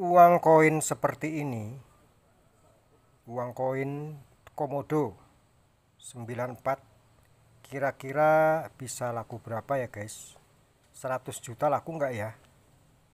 uang koin seperti ini uang koin komodo 94 kira-kira bisa laku berapa ya guys 100 juta laku enggak ya